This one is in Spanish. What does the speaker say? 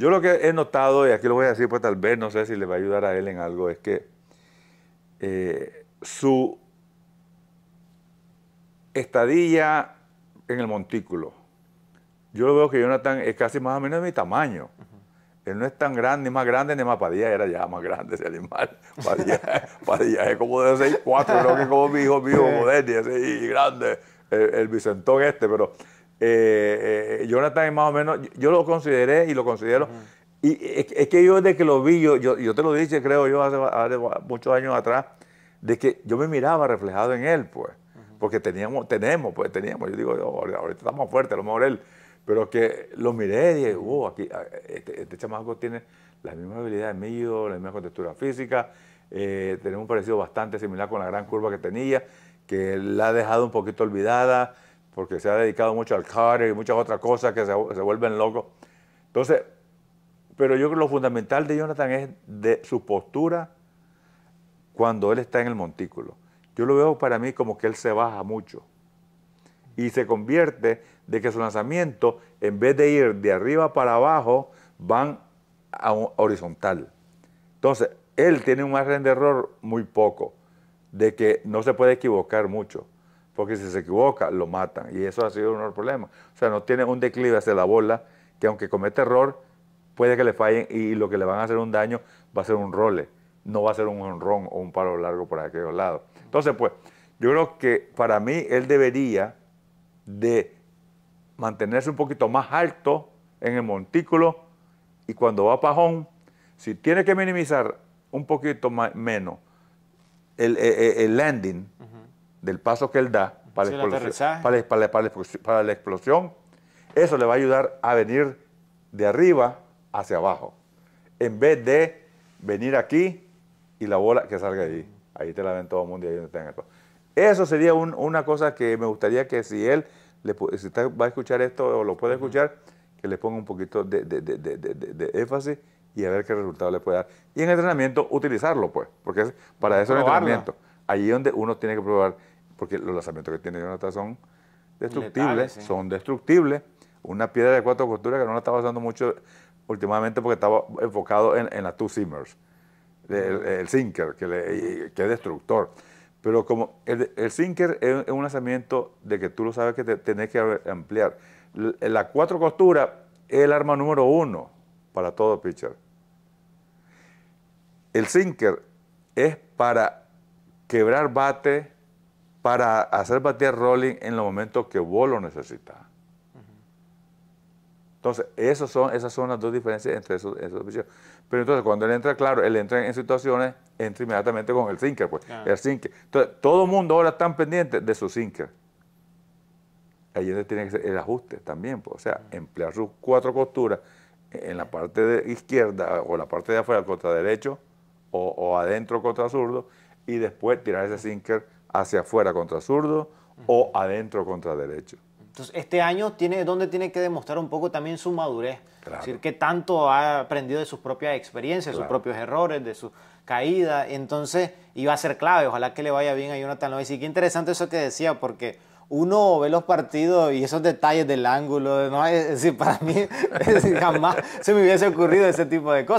Yo lo que he notado, y aquí lo voy a decir, pues tal vez no sé si le va a ayudar a él en algo, es que eh, su estadilla en el montículo, yo lo veo que Jonathan es casi más o menos de mi tamaño. Él no es tan grande, ni más grande, ni más Padilla era ya más grande ese animal. Padilla, es como de 6'4, creo que como mi hijo mío, moderno, y grande, el, el este, pero eh, eh, Jonathan más o menos, yo lo consideré y lo considero. Y es, que yo desde que lo vi, yo, yo, te lo dije, creo yo, hace, muchos años atrás, de que yo me miraba reflejado en él, pues. Porque teníamos, tenemos, pues teníamos. Yo digo, oh, ahorita estamos fuertes, a lo mejor él. Pero que lo miré y dije, wow, oh, aquí, ah, este, este chamaco tiene misma habilidad habilidades mío, la misma contextura física, eh, tenemos un parecido bastante similar con la gran curva que tenía, que la ha dejado un poquito olvidada, porque se ha dedicado mucho al car y muchas otras cosas que se, vuelven locos. Entonces, pero yo creo que lo fundamental de Jonathan es de su postura cuando él está en el montículo. Yo lo veo para mí como que él se baja mucho y se convierte de que su lanzamiento, en vez de ir de arriba para abajo, van a un horizontal. Entonces, él tiene un margen de error muy poco, de que no se puede equivocar mucho porque si se equivoca, lo matan. Y eso ha sido uno de los O sea, no tiene un declive hacia la bola, que aunque comete error, puede que le fallen y lo que le van a hacer un daño va a ser un role, no va a ser un honrón o un palo largo por aquellos lados. Entonces, pues, yo creo que para mí él debería de mantenerse un poquito más alto en el montículo y cuando va pajón, si tiene que minimizar un poquito más, menos el, e-, e-, landing, del paso que él da para, la explosión, para, la explosión, eso le va a ayudar a venir de arriba hacia abajo, en vez de venir aquí y la bola que salga ahí, Ahí te la ven todo el mundo y ahí no tenga Eso sería una cosa que me gustaría que si él le, va a escuchar esto o lo puede escuchar, que le ponga un poquito de, énfasis y a ver qué resultado le puede dar. Y en el entrenamiento utilizarlo, pues, porque es, para eso es el entrenamiento. Allí donde uno tiene que probar porque los lanzamientos que tiene Jonathan son destructibles, son destructibles. Una piedra de cuatro costuras que no la estaba usando mucho últimamente porque estaba enfocado en, las two simmers, el, sinker, que, es destructor. Pero como el, sinker es un lanzamiento de que tú lo sabes que tenés que ampliar. La cuatro costuras es el arma número uno para todo pitcher. El sinker es para quebrar bate, para hacer batear rolling en los momentos que vos lo necesitas. Entonces, esos son, esas son las dos diferencias entre esos, esos Pero entonces, cuando él entra, claro, él entra en situaciones, entra inmediatamente con el sinker, pues, el sinker. Entonces, todo el mundo ahora está pendiente de su sinker. Ahí tiene que ser el ajuste también, pues. o sea, emplear sus cuatro costuras en la parte de izquierda o la parte de afuera contra derecho o, o adentro contra zurdo y después tirar ese sinker hacia afuera contra zurdo o adentro contra derecho. Entonces, este año tiene donde tiene que demostrar un poco también su madurez. Es decir, que tanto ha aprendido de sus propias experiencias, sus propios errores, de su caída. Entonces, iba a ser clave. Ojalá que le vaya bien a Jonathan Loaiza. Y qué interesante eso que decía, porque uno ve los partidos y esos detalles del ángulo, ¿no? para mí jamás se me hubiese ocurrido ese tipo de cosas.